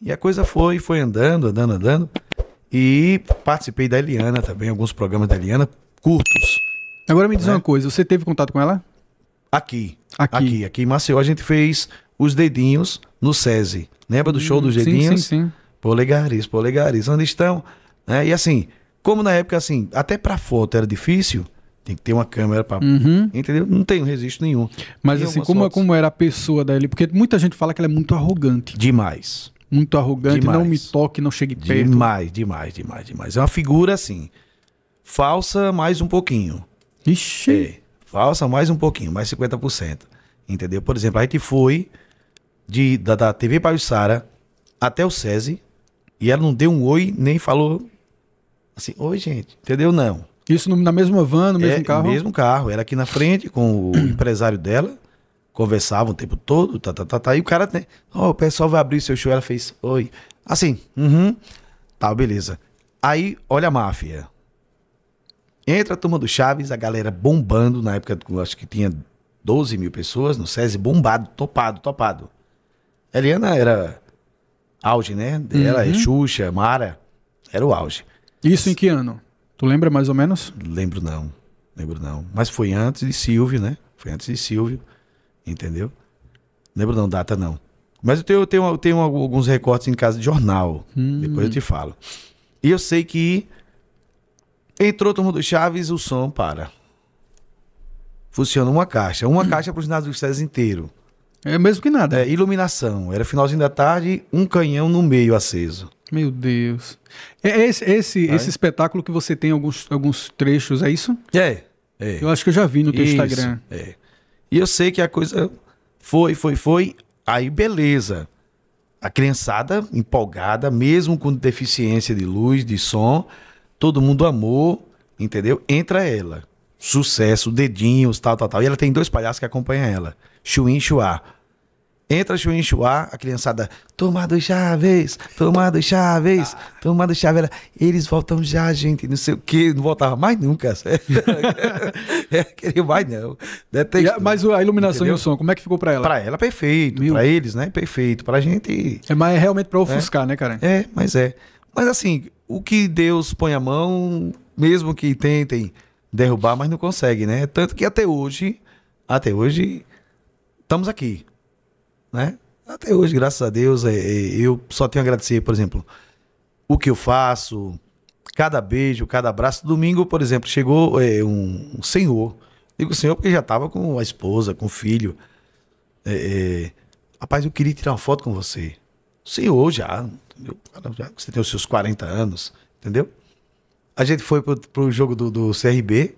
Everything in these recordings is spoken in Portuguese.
E a coisa foi, foi andando, andando, andando. E participei da Eliana também, alguns programas da Eliana, curtos. Agora me diz né? uma coisa, você teve contato com ela? Aqui. Aqui. Aqui, aqui em Maceió a gente fez os dedinhos no SESI. Lembra do show dos hum, dedinhos? Sim, sim, Polegares, polegares, onde estão? É, e assim, como na época, assim, até pra foto era difícil, tem que ter uma câmera para uhum. entendeu não tem registro nenhum mas tem assim como como era a pessoa da Eliana porque muita gente fala que ela é muito arrogante demais muito arrogante, demais. não me toque, não chegue demais, perto. Demais, demais, demais, demais. É uma figura assim, falsa mais um pouquinho. Ixi. É, falsa mais um pouquinho, mais 50%. Entendeu? Por exemplo, a gente foi de, da, da TV Pajussara até o SESI e ela não deu um oi, nem falou assim, oi gente, entendeu? Não. Isso na mesma van, no é, mesmo é, carro? mesmo carro. Era aqui na frente com o empresário dela conversavam o tempo todo, tá, tá, tá, tá. E o cara tem. Né, oh, o pessoal vai abrir o seu show. Ela fez, oi. Assim, uhum. Tá, beleza. Aí, olha a máfia. Entra a turma do Chaves, a galera bombando. Na época, acho que tinha 12 mil pessoas no SESI, bombado, topado, topado. Eliana era auge, né? Ela, é uhum. Xuxa, Mara. Era o auge. Isso em que ano? Tu lembra mais ou menos? Lembro não. Lembro não. Mas foi antes de Silvio, né? Foi antes de Silvio entendeu? Lembro não, data não. Mas eu tenho, eu tenho, eu tenho alguns recortes em casa de jornal, hum. depois eu te falo. E eu sei que entrou o mundo do Chaves, o som para. Funciona uma caixa, uma hum. caixa para os ginásio do César inteiro. É mesmo que nada. É, iluminação, era finalzinho da tarde, um canhão no meio aceso. Meu Deus. É, é esse, esse, esse espetáculo que você tem alguns, alguns trechos, é isso? É, é. Eu acho que eu já vi no teu isso, Instagram. É. E eu sei que a coisa foi, foi, foi. Aí, beleza. A criançada empolgada, mesmo com deficiência de luz, de som, todo mundo amou, entendeu? Entra ela. Sucesso, dedinhos, tal, tal, tal. E ela tem dois palhaços que acompanham ela: Chuin e Chuá. Entra Chuinchuá, a criançada, toma do Chaves, toma do Chaves, toma do Chaves. Eles voltam já, gente, não sei o quê, não voltava mais nunca. é, queria mais não. Mas a iluminação Entendeu? e o som, como é que ficou pra ela? Pra ela, perfeito. Meu. Pra eles, né, perfeito. Pra gente... É, mas é realmente pra né? ofuscar, é. né, cara? É, mas é. Mas assim, o que Deus põe a mão, mesmo que tentem derrubar, mas não consegue, né? Tanto que até hoje, até hoje, estamos aqui né? Até hoje, graças a Deus, é, é, eu só tenho a agradecer, por exemplo, o que eu faço, cada beijo, cada abraço. Domingo, por exemplo, chegou é, um, senhor. Digo senhor porque já estava com a esposa, com o filho. É, é, Rapaz, eu queria tirar uma foto com você. Senhor já, entendeu? Você tem os seus 40 anos, entendeu? A gente foi pro, o jogo do, do CRB.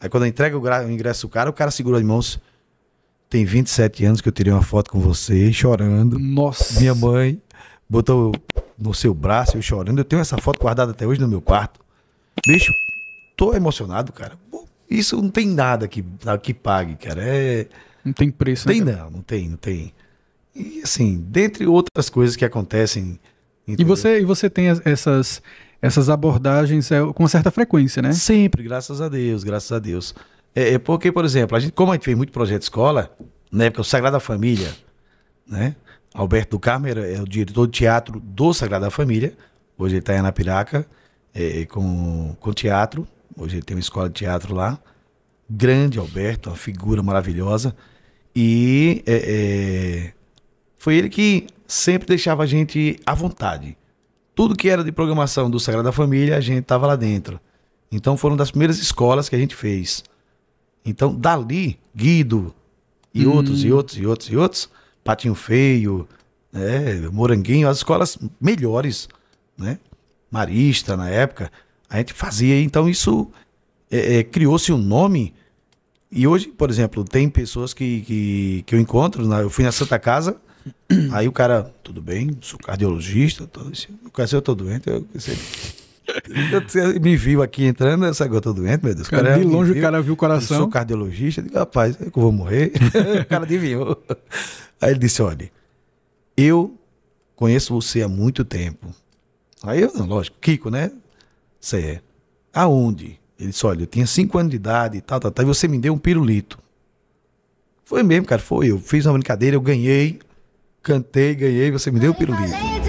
Aí quando entrega o, ingresso do cara, o cara segura as mãos. Tem 27 anos que eu tirei uma foto com você, chorando. Nossa. Minha mãe botou no seu braço, eu chorando. Eu tenho essa foto guardada até hoje no meu quarto. Bicho, tô emocionado, cara. Isso não tem nada que, que pague, cara. É... Não tem preço, tem, né? Tem não, não tem, não tem. E assim, dentre outras coisas que acontecem. E você, e você tem essas, essas abordagens é, com certa frequência, né? Sempre, graças a Deus, graças a Deus. É, é porque, por exemplo, a gente, como a gente fez muito projeto de escola, na época o Sagrada Família, né? Alberto do Carmo era, é o diretor de teatro do Sagrada Família. Hoje ele está em Anapiraca é, é, com, com teatro. Hoje ele tem uma escola de teatro lá. Grande Alberto, uma figura maravilhosa. E é, é, foi ele que sempre deixava a gente à vontade. Tudo que era de programação do Sagrada Família, a gente estava lá dentro. Então foram das primeiras escolas que a gente fez. Então, dali, Guido e hum. outros, e outros, e outros, e outros, Patinho Feio, né, Moranguinho, as escolas melhores, né? Marista, na época, a gente fazia. Então, isso é, é, criou-se um nome. E hoje, por exemplo, tem pessoas que, que, que eu encontro, eu fui na Santa Casa, aí o cara, tudo bem, sou cardiologista, tô, o eu tô doente, eu sei. Eu me viu aqui entrando, eu saí, eu tô doente, meu Deus. Cara, cara de longe viu, o cara viu o coração. Eu sou cardiologista, eu digo, rapaz, é que eu vou morrer. o cara adivinhou. Aí ele disse, olha, eu conheço você há muito tempo. Aí eu, lógico, Kiko, né? Você é. Aonde? Ele disse, olha, eu tinha 5 anos de idade e tal, tal, tal, e você me deu um pirulito. Foi mesmo, cara, foi. Eu fiz uma brincadeira, eu ganhei, cantei, ganhei, você me deu um pirulito.